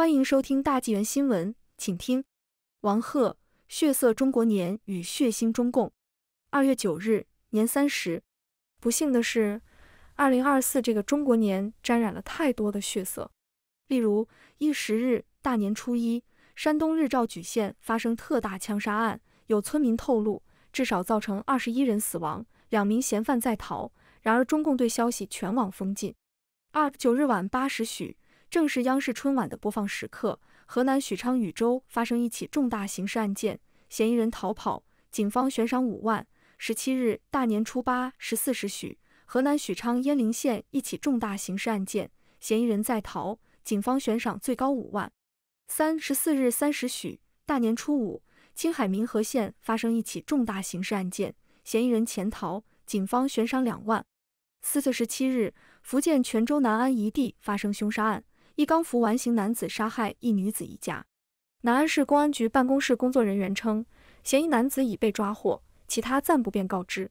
欢迎收听大纪元新闻，请听王鹤血色中国年与血腥中共。二月九日，年三十，不幸的是，二零二四这个中国年沾染了太多的血色。例如一十日大年初一，山东日照莒县发生特大枪杀案，有村民透露，至少造成二十一人死亡，两名嫌犯在逃。然而中共对消息全网封禁。二九日晚八时许。正是央视春晚的播放时刻，河南许昌禹州发生一起重大刑事案件，嫌疑人逃跑，警方悬赏五万。十七日大年初八十四时许，河南许昌鄢陵县一起重大刑事案件，嫌疑人在逃，警方悬赏最高五万。三十四日三时许，大年初五，青海民和县发生一起重大刑事案件，嫌疑人潜逃，警方悬赏两万。四月十七日，福建泉州南安一地发生凶杀案。一刚服完刑男子杀害一女子一家，南安市公安局办公室工作人员称，嫌疑男子已被抓获，其他暂不便告知。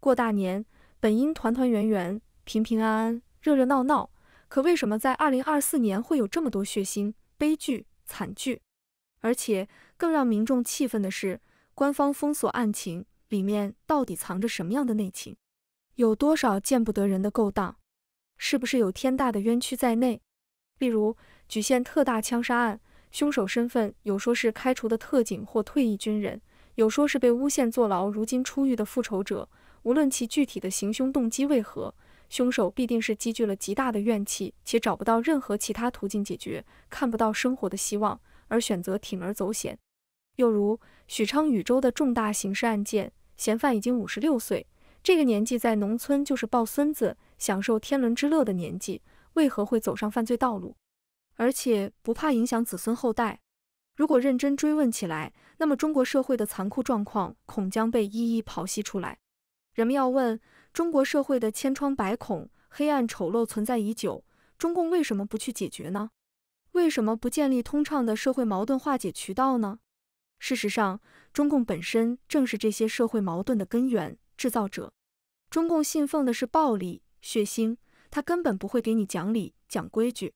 过大年本应团团圆圆、平平安安、热热闹闹，可为什么在二零二四年会有这么多血腥悲剧惨剧？而且更让民众气愤的是，官方封锁案情，里面到底藏着什么样的内情？有多少见不得人的勾当？是不是有天大的冤屈在内？例如，莒县特大枪杀案，凶手身份有说是开除的特警或退役军人，有说是被诬陷坐牢如今出狱的复仇者。无论其具体的行凶动机为何，凶手必定是积聚了极大的怨气，且找不到任何其他途径解决，看不到生活的希望，而选择铤而走险。又如，许昌禹州的重大刑事案件，嫌犯已经五十六岁，这个年纪在农村就是抱孙子、享受天伦之乐的年纪。为何会走上犯罪道路，而且不怕影响子孙后代？如果认真追问起来，那么中国社会的残酷状况恐将被一一剖析出来。人们要问：中国社会的千疮百孔、黑暗丑陋存在已久，中共为什么不去解决呢？为什么不建立通畅的社会矛盾化解渠道呢？事实上，中共本身正是这些社会矛盾的根源制造者。中共信奉的是暴力、血腥。他根本不会给你讲理、讲规矩。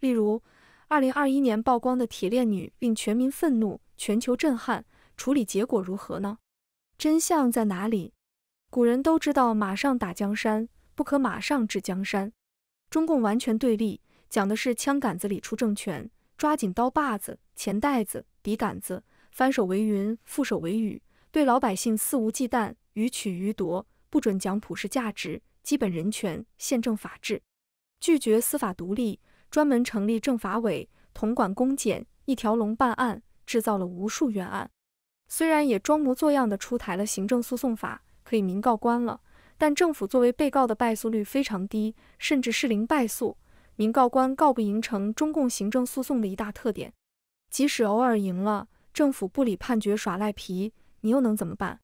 例如，二零二一年曝光的“铁链女”令全民愤怒、全球震撼，处理结果如何呢？真相在哪里？古人都知道“马上打江山，不可马上治江山”。中共完全对立，讲的是“枪杆子里出政权”，抓紧刀把子、钱袋子、笔杆子，翻手为云，覆手为雨，对老百姓肆无忌惮，予取予夺，不准讲普世价值。基本人权、宪政法治，拒绝司法独立，专门成立政法委统管公检，一条龙办案，制造了无数冤案。虽然也装模作样地出台了行政诉讼法，可以民告官了，但政府作为被告的败诉率非常低，甚至是零败诉。民告官告不赢，成中共行政诉讼的一大特点。即使偶尔赢了，政府不理判决，耍赖皮，你又能怎么办？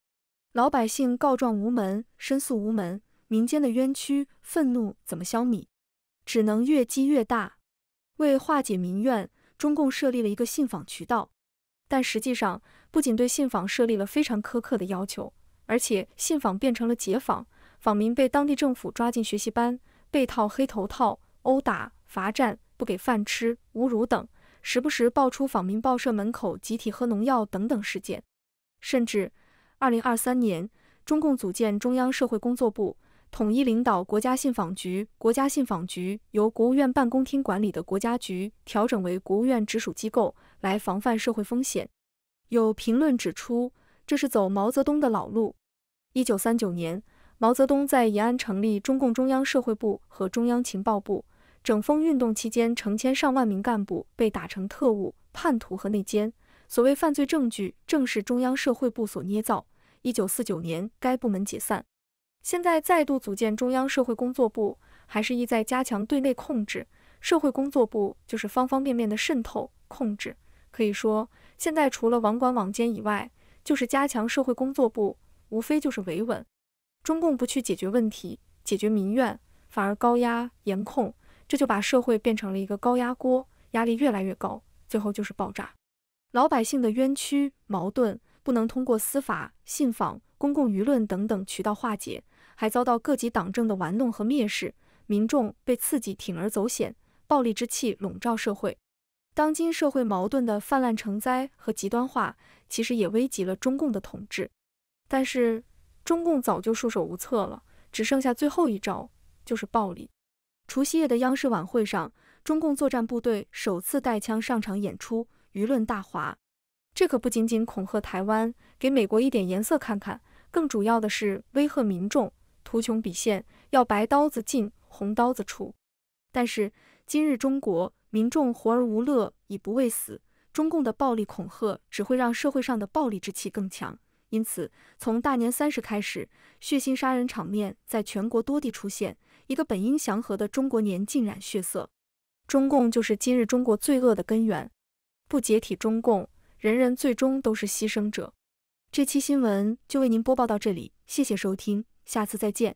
老百姓告状无门，申诉无门。民间的冤屈、愤怒怎么消弭？只能越积越大。为化解民怨，中共设立了一个信访渠道，但实际上不仅对信访设立了非常苛刻的要求，而且信访变成了“解访”，访民被当地政府抓进学习班，被套黑头套、殴打、罚站、不给饭吃、侮辱等，时不时爆出访民报社门口集体喝农药等等事件。甚至，二零二三年，中共组建中央社会工作部。统一领导国家信访局，国家信访局由国务院办公厅管理的国家局调整为国务院直属机构，来防范社会风险。有评论指出，这是走毛泽东的老路。一九三九年，毛泽东在延安成立中共中央社会部和中央情报部。整风运动期间，成千上万名干部被打成特务、叛徒和内奸，所谓犯罪证据正是中央社会部所捏造。一九四九年，该部门解散。现在再度组建中央社会工作部，还是意在加强对内控制。社会工作部就是方方面面的渗透控制。可以说，现在除了网管网监以外，就是加强社会工作部，无非就是维稳。中共不去解决问题，解决民怨，反而高压严控，这就把社会变成了一个高压锅，压力越来越高，最后就是爆炸。老百姓的冤屈矛盾不能通过司法信访。公共舆论等等渠道化解，还遭到各级党政的玩弄和蔑视，民众被刺激铤而走险，暴力之气笼罩社会。当今社会矛盾的泛滥成灾和极端化，其实也危及了中共的统治。但是中共早就束手无策了，只剩下最后一招，就是暴力。除夕夜的央视晚会上，中共作战部队首次带枪上场演出，舆论大哗。这可不仅仅恐吓台湾，给美国一点颜色看看，更主要的是威吓民众，图穷匕现，要白刀子进红刀子出。但是今日中国民众活而无乐，已不畏死，中共的暴力恐吓只会让社会上的暴力之气更强。因此，从大年三十开始，血腥杀人场面在全国多地出现，一个本应祥和的中国年浸染血色。中共就是今日中国罪恶的根源，不解体中共。人人最终都是牺牲者。这期新闻就为您播报到这里，谢谢收听，下次再见。